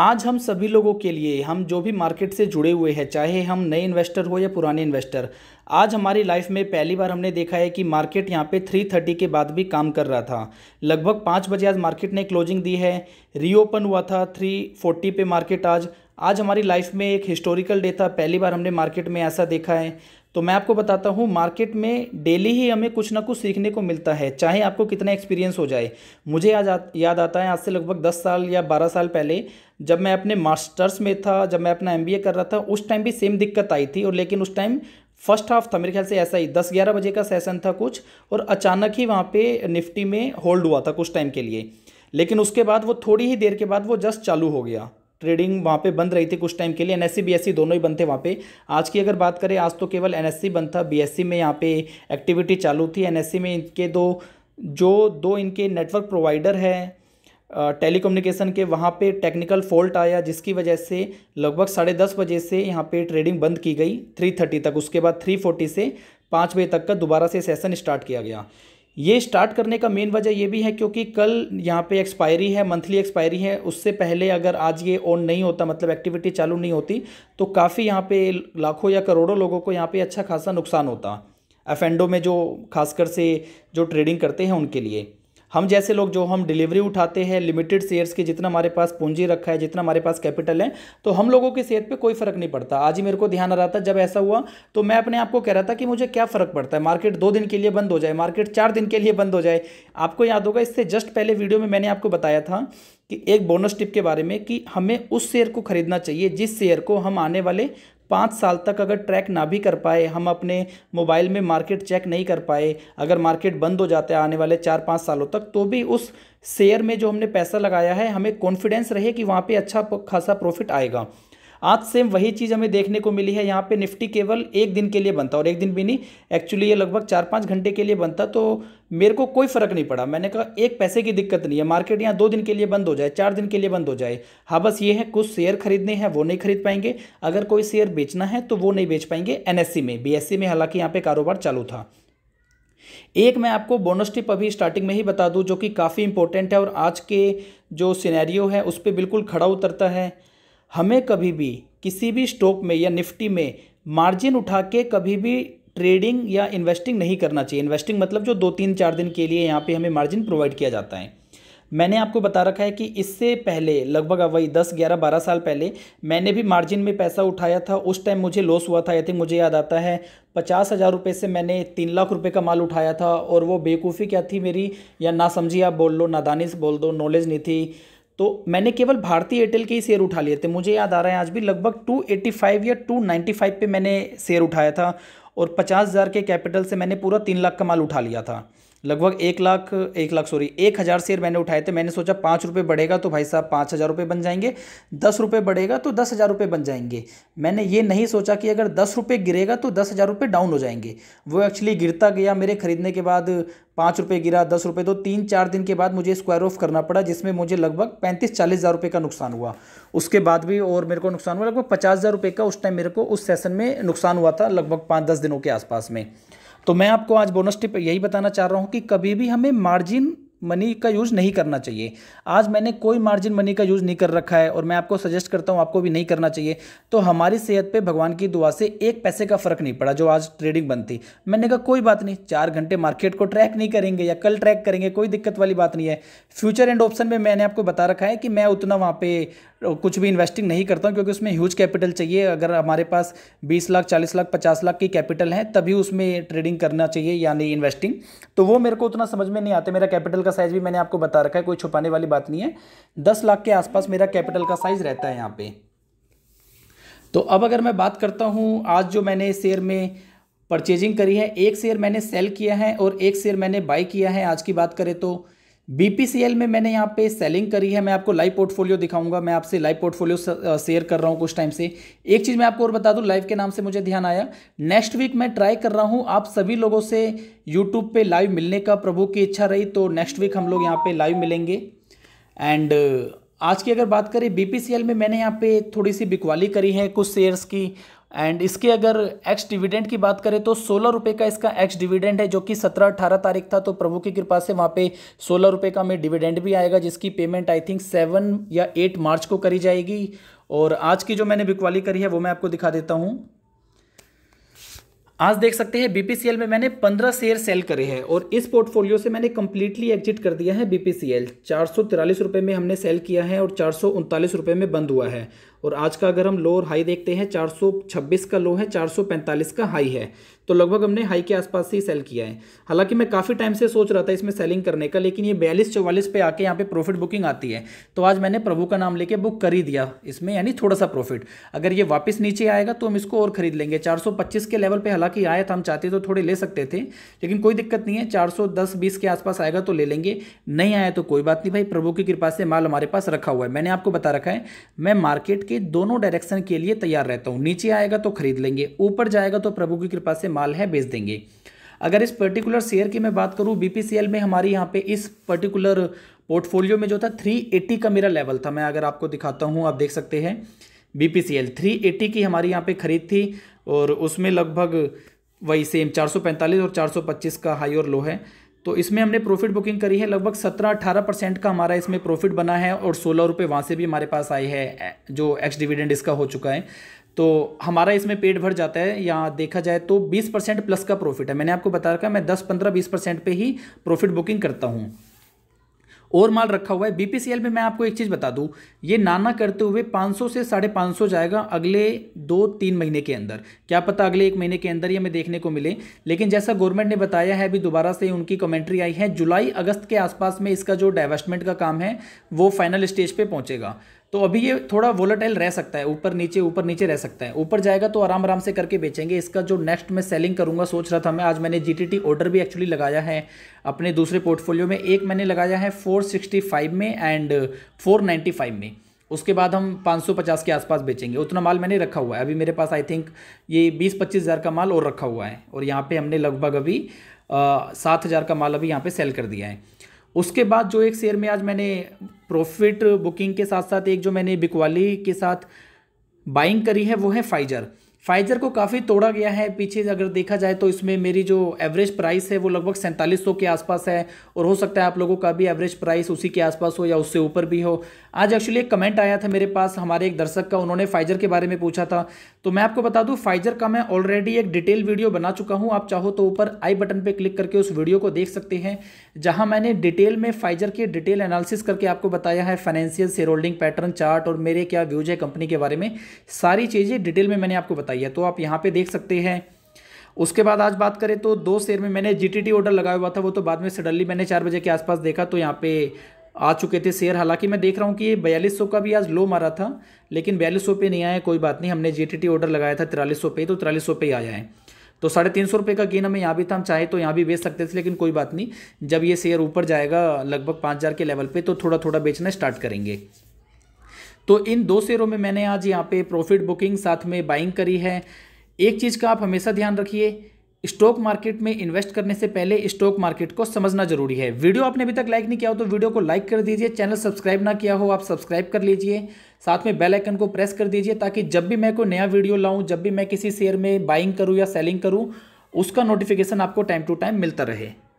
आज हम सभी लोगों के लिए हम जो भी मार्केट से जुड़े हुए हैं चाहे हम नए इन्वेस्टर हो या पुराने इन्वेस्टर आज हमारी लाइफ में पहली बार हमने देखा है कि मार्केट यहाँ पे 3:30 के बाद भी काम कर रहा था लगभग पाँच बजे आज मार्केट ने क्लोजिंग दी है रीओपन हुआ था 3:40 पे मार्केट आज आज हमारी लाइफ में एक हिस्टोरिकल डे था पहली बार हमने मार्केट में ऐसा देखा है तो मैं आपको बताता हूँ मार्केट में डेली ही हमें कुछ ना कुछ सीखने को मिलता है चाहे आपको कितना एक्सपीरियंस हो जाए मुझे आज याद आता है आज से लगभग दस साल या बारह साल पहले जब मैं अपने मास्टर्स में था जब मैं अपना एम कर रहा था उस टाइम भी सेम दिक्कत आई थी और लेकिन उस टाइम फर्स्ट हाफ था मेरे ख्याल से ऐसा ही दस ग्यारह बजे का सेशन था कुछ और अचानक ही वहाँ पर निफ्टी में होल्ड हुआ था कुछ टाइम के लिए लेकिन उसके बाद वो थोड़ी ही देर के बाद वो जस्ट चालू हो गया ट्रेडिंग वहाँ पे बंद रही थी कुछ टाइम के लिए एनएससी बीएससी दोनों ही बंद थे वहाँ पे आज की अगर बात करें आज तो केवल एनएससी बंद था बीएससी में यहाँ पे एक्टिविटी चालू थी एनएससी में इनके दो जो दो इनके नेटवर्क प्रोवाइडर हैं टेली के वहाँ पे टेक्निकल फॉल्ट आया जिसकी वजह से लगभग साढ़े दस बजे से यहाँ पे ट्रेडिंग बंद की गई थ्री थर्टी तक उसके बाद थ्री फोर्टी से पाँच बजे तक का दोबारा से सेशन स्टार्ट किया गया ये स्टार्ट करने का मेन वजह ये भी है क्योंकि कल यहाँ पे एक्सपायरी है मंथली एक्सपायरी है उससे पहले अगर आज ये ऑन नहीं होता मतलब एक्टिविटी चालू नहीं होती तो काफ़ी यहाँ पे लाखों या करोड़ों लोगों को यहाँ पे अच्छा खासा नुकसान होता एफ में जो खासकर से जो ट्रेडिंग करते हैं उनके लिए हम जैसे लोग जो हम डिलीवरी उठाते हैं लिमिटेड शेयर्स की जितना हमारे पास पूंजी रखा है जितना हमारे पास कैपिटल है तो हम लोगों की सेहत पर कोई फ़र्क नहीं पड़ता आज ही मेरे को ध्यान आ रहा था जब ऐसा हुआ तो मैं अपने आप को कह रहा था कि मुझे क्या फ़र्क पड़ता है मार्केट दो दिन के लिए बंद हो जाए मार्केट चार दिन के लिए बंद हो जाए आपको याद होगा इससे जस्ट पहले वीडियो में मैंने आपको बताया था कि एक बोनस टिप के बारे में कि हमें उस शेयर को खरीदना चाहिए जिस शेयर को हम आने वाले पाँच साल तक अगर ट्रैक ना भी कर पाए हम अपने मोबाइल में मार्केट चेक नहीं कर पाए अगर मार्केट बंद हो जाता है आने वाले चार पाँच सालों तक तो भी उस शेयर में जो हमने पैसा लगाया है हमें कॉन्फिडेंस रहे कि वहाँ पे अच्छा खासा प्रॉफिट आएगा आज सेम वही चीज़ हमें देखने को मिली है यहाँ पे निफ्टी केवल एक दिन के लिए बनता और एक दिन भी नहीं एक्चुअली ये लगभग चार पाँच घंटे के लिए बनता तो मेरे को कोई फ़र्क नहीं पड़ा मैंने कहा एक पैसे की दिक्कत नहीं है मार्केट यहाँ दो दिन के लिए बंद हो जाए चार दिन के लिए बंद हो जाए हाँ बस ये है कुछ शेयर खरीदने हैं वो नहीं खरीद पाएंगे अगर कोई शेयर बेचना है तो वो नहीं बेच पाएंगे एन e में बी e में हालांकि यहाँ पर कारोबार चालू था एक मैं आपको बोनस टिप अभी स्टार्टिंग में ही बता दूं जो कि काफ़ी इंपॉर्टेंट है और आज के जो सिनेरियो है उस पर बिल्कुल खड़ा उतरता है हमें कभी भी किसी भी स्टॉक में या निफ्टी में मार्जिन उठा के कभी भी ट्रेडिंग या इन्वेस्टिंग नहीं करना चाहिए इन्वेस्टिंग मतलब जो दो तीन चार दिन के लिए यहाँ पे हमें मार्जिन प्रोवाइड किया जाता है मैंने आपको बता रखा है कि इससे पहले लगभग वही दस ग्यारह बारह साल पहले मैंने भी मार्जिन में पैसा उठाया था उस टाइम मुझे लॉस हुआ था आई थिंक मुझे याद आता है पचास हज़ार रुपये से मैंने तीन लाख रुपए का माल उठाया था और वो बेवकूफ़ी क्या थी मेरी या ना समझी आप बोल लो दानिश बोल दो नॉलेज नहीं थी तो मैंने केवल भारतीय एयरटेल के ही शेयर उठा लिए थे मुझे याद आ रहा है आज भी लगभग 285 या 295 पे मैंने शेयर उठाया था और पचास हज़ार के कैपिटल से मैंने पूरा तीन लाख का माल उठा लिया था लगभग एक लाख एक लाख सॉरी एक हज़ार शेयर मैंने उठाए थे मैंने सोचा पाँच रुपये बढ़ेगा तो भाई साहब पाँच हज़ार रुपये बन जाएंगे दस रुपये बढ़ेगा तो दस हज़ार रुपये बन जाएंगे मैंने ये नहीं सोचा कि अगर दस रुपये गिरेगा तो दस हज़ार रुपये डाउन हो जाएंगे वो एक्चुअली गिरता गया मेरे खरीदने के बाद पाँच रुपये गिरा दस रुपये तो तीन चार दिन के बाद मुझे स्क्वायर ऑफ करना पड़ा जिसमें मुझे लगभग पैंतीस चालीस हज़ार रुपये का नुकसान हुआ उसके बाद भी और मेरे को नुकसान हुआ लगभग पचास हज़ार रुपये का उस टाइम मेरे को उस सेशन में नुकसान हुआ था लगभग पाँच दस दिनों के आसपास में तो मैं आपको आज बोनस टिप यही बताना चाह रहा हूँ कि कभी भी हमें मार्जिन मनी का यूज़ नहीं करना चाहिए आज मैंने कोई मार्जिन मनी का यूज़ नहीं कर रखा है और मैं आपको सजेस्ट करता हूँ आपको भी नहीं करना चाहिए तो हमारी सेहत पे भगवान की दुआ से एक पैसे का फ़र्क नहीं पड़ा जो आज ट्रेडिंग बंद थी मैंने कहा कोई बात नहीं चार घंटे मार्केट को ट्रैक नहीं करेंगे या कल ट्रैक करेंगे कोई दिक्कत वाली बात नहीं है फ्यूचर एंड ऑप्शन में मैंने आपको बता रखा है कि मैं उतना वहाँ पर कुछ भी इन्वेस्टिंग नहीं करता हूँ क्योंकि उसमें ह्यूज कैपिटल चाहिए अगर हमारे पास बीस लाख चालीस लाख पचास लाख की कैपिटल है तभी उसमें ट्रेडिंग करना चाहिए यानी इन्वेस्टिंग तो वो मेरे को उतना समझ में नहीं आते मेरा कैपिटल का का साइज़ भी मैंने आपको बता रखा है कोई छुपाने वाली बात नहीं है दस लाख के आसपास मेरा कैपिटल का साइज़ रहता है यहाँ पे तो अब अगर मैं बात करता हूँ आज जो मैंने शेयर में परचेजिंग करी है एक शेयर मैंने सेल किया है और एक शेयर मैंने बाई किया है आज की बात करें तो बीपीसीएल में मैंने यहाँ पे सेलिंग करी है मैं आपको लाइव पोर्टफोलियो दिखाऊंगा मैं आपसे लाइव पोर्टफोलियो शेयर कर रहा हूँ कुछ टाइम से एक चीज़ मैं आपको और बता दूँ लाइव के नाम से मुझे ध्यान आया नेक्स्ट वीक मैं ट्राई कर रहा हूँ आप सभी लोगों से यूट्यूब पे लाइव मिलने का प्रभु की इच्छा रही तो नेक्स्ट वीक हम लोग यहाँ पर लाइव मिलेंगे एंड आज की अगर बात करें बी में मैंने यहाँ पर थोड़ी सी बिकवाली करी है कुछ शेयर्स की एंड इसके अगर एक्स डिविडेंड की बात करें तो सोलह रुपये का इसका एक्स डिविडेंड है जो कि सत्रह अठारह तारीख था तो प्रभु की कृपा से वहाँ पे सोलह रुपये का हमें डिविडेंड भी आएगा जिसकी पेमेंट आई थिंक सेवन या एट मार्च को करी जाएगी और आज की जो मैंने बिकवाली करी है वो मैं आपको दिखा देता हूँ आज देख सकते हैं बीपीसीएल में मैंने 15 शेयर सेल करे हैं और इस पोर्टफोलियो से मैंने कंप्लीटली एग्जिट कर दिया है बीपीसीएल चार सौ में हमने सेल किया है और चार सौ में बंद हुआ है और आज का अगर हम लो और हाई देखते हैं 426 का लो है 445 का हाई है तो लगभग हमने हाई के आसपास से ही सेल किया है हालांकि मैं काफ़ी टाइम से सोच रहा था इसमें सेलिंग करने का लेकिन ये बयालीस चौवालीस पे आके यहाँ पे प्रॉफिट बुकिंग आती है तो आज मैंने प्रभु का नाम लेके बुक कर ही दिया इसमें यानी थोड़ा सा प्रॉफिट अगर ये वापस नीचे आएगा तो हम इसको और खरीद लेंगे चार के लेवल पर हालांकि आया था हम चाहते तो थोड़े ले सकते थे लेकिन कोई दिक्कत नहीं है चार सौ के आसपास आएगा तो ले लेंगे नहीं आया तो कोई बात नहीं भाई प्रभु की कृपा से माल हमारे पास रखा हुआ है मैंने आपको बता रखा है मैं मार्केट के दोनों डायरेक्शन के लिए तैयार रहता हूँ नीचे आएगा तो खरीद लेंगे ऊपर जाएगा तो प्रभु की कृपा से माल है बेच देंगे अगर इस पर्टिकुलर शेयर की मैं बात करूँ बी में हमारी यहाँ पे इस पर्टिकुलर पोर्टफोलियो में जो था 380 का मेरा लेवल था मैं अगर आपको दिखाता हूँ आप देख सकते हैं बी पी की हमारी यहाँ पे खरीद थी और उसमें लगभग वही सेम 445 और 425 का हाई और लो है तो इसमें हमने प्रॉफिट बुकिंग करी है लगभग 17-18 परसेंट का हमारा इसमें प्रॉफिट बना है और सोलह रुपये वहाँ से भी हमारे पास आए हैं जो एक्स डिविडेंड इसका हो चुका है तो हमारा इसमें पेट भर जाता है या देखा जाए तो 20 परसेंट प्लस का प्रॉफिट है मैंने आपको बता रखा मैं 10-15 20 परसेंट पर ही प्रॉफिट बुकिंग करता हूँ और माल रखा हुआ है बीपीसीएल में मैं आपको एक चीज़ बता दूं ये नाना करते हुए 500 से साढ़े पाँच सौ जाएगा अगले दो तीन महीने के अंदर क्या पता अगले एक महीने के अंदर ये हमें देखने को मिले लेकिन जैसा गवर्नमेंट ने बताया है अभी दोबारा से उनकी कमेंट्री आई है जुलाई अगस्त के आसपास में इसका जो डाइवेस्टमेंट का काम है वो फाइनल स्टेज पर पहुँचेगा तो अभी ये थोड़ा वोलाटाइल रह सकता है ऊपर नीचे ऊपर नीचे रह सकता है ऊपर जाएगा तो आराम आराम से करके बेचेंगे इसका जो नेक्स्ट मैं सेलिंग करूंगा सोच रहा था मैं आज मैंने टी ऑर्डर भी एक्चुअली लगाया है अपने दूसरे पोर्टफोलियो में एक मैंने लगाया है फोर में एंड फोर में उसके बाद हम 550 के आसपास बेचेंगे उतना माल मैंने रखा हुआ है अभी मेरे पास आई थिंक ये बीस पच्चीस हज़ार का माल और रखा हुआ है और यहाँ पर हमने लगभग अभी सात हज़ार का माल अभी यहाँ पर सेल कर दिया है उसके बाद जो एक शेयर में आज मैंने प्रॉफिट बुकिंग के साथ साथ एक जो मैंने बिकवाली के साथ बाइंग करी है वो है फाइजर फाइजर को काफ़ी तोड़ा गया है पीछे अगर देखा जाए तो इसमें मेरी जो एवरेज प्राइस है वो लगभग सैंतालीस के आसपास है और हो सकता है आप लोगों का भी एवरेज प्राइस उसी के आसपास हो या उससे ऊपर भी हो आज एक्चुअली एक कमेंट आया था मेरे पास हमारे एक दर्शक का उन्होंने फाइजर के बारे में पूछा था तो मैं आपको बता दूँ फाइजर का मैं ऑलरेडी एक डिटेल वीडियो बना चुका हूँ आप चाहो तो ऊपर आई बटन पर क्लिक करके उस वीडियो को देख सकते हैं जहाँ मैंने डिटेल में फाइजर की डिटेल एनालिसिस करके आपको बताया है financial shareholding pattern chart और मेरे क्या व्यूज है कंपनी के बारे में सारी चीज़ें डिटेल में मैंने आपको बताया बताई है तो आप यहाँ पे देख सकते हैं उसके बाद आज बात करें तो दो शेयर में मैंने जीटीटी ऑर्डर लगाया हुआ था वो तो बाद में सडनली मैंने चार बजे के आसपास देखा तो यहाँ पे आ चुके थे शेयर हालांकि मैं देख रहा हूँ कि ये बयालीस सौ का भी आज लो मारा था लेकिन बयालीस सौ पे नहीं आया कोई बात नहीं हमने जीटीटी ऑर्डर लगाया था तिरालीस सौ पे तो तिरालीस सौ पे ही आया है तो साढ़े तीन सौ रुपये का गेन हमें यहाँ भी था हम चाहे तो यहाँ भी बेच सकते थे लेकिन कोई बात नहीं जब ये शेयर ऊपर जाएगा लगभग पाँच हज़ार के लेवल पर तो थोड़ा थोड़ा बेचना स्टार्ट करेंगे तो इन दो शेयरों में मैंने आज यहाँ पे प्रॉफिट बुकिंग साथ में बाइंग करी है एक चीज़ का आप हमेशा ध्यान रखिए स्टॉक मार्केट में इन्वेस्ट करने से पहले स्टॉक मार्केट को समझना जरूरी है वीडियो आपने अभी तक लाइक नहीं किया हो तो वीडियो को लाइक कर दीजिए चैनल सब्सक्राइब ना किया हो आप सब्सक्राइब कर लीजिए साथ में बेल आइकन को प्रेस कर दीजिए ताकि जब भी मैं कोई नया वीडियो लाऊं जब भी मैं किसी शेयर में बाइंग करूं या सेलिंग करूं उसका नोटिफिकेशन आपको टाइम टू टाइम मिलता रहे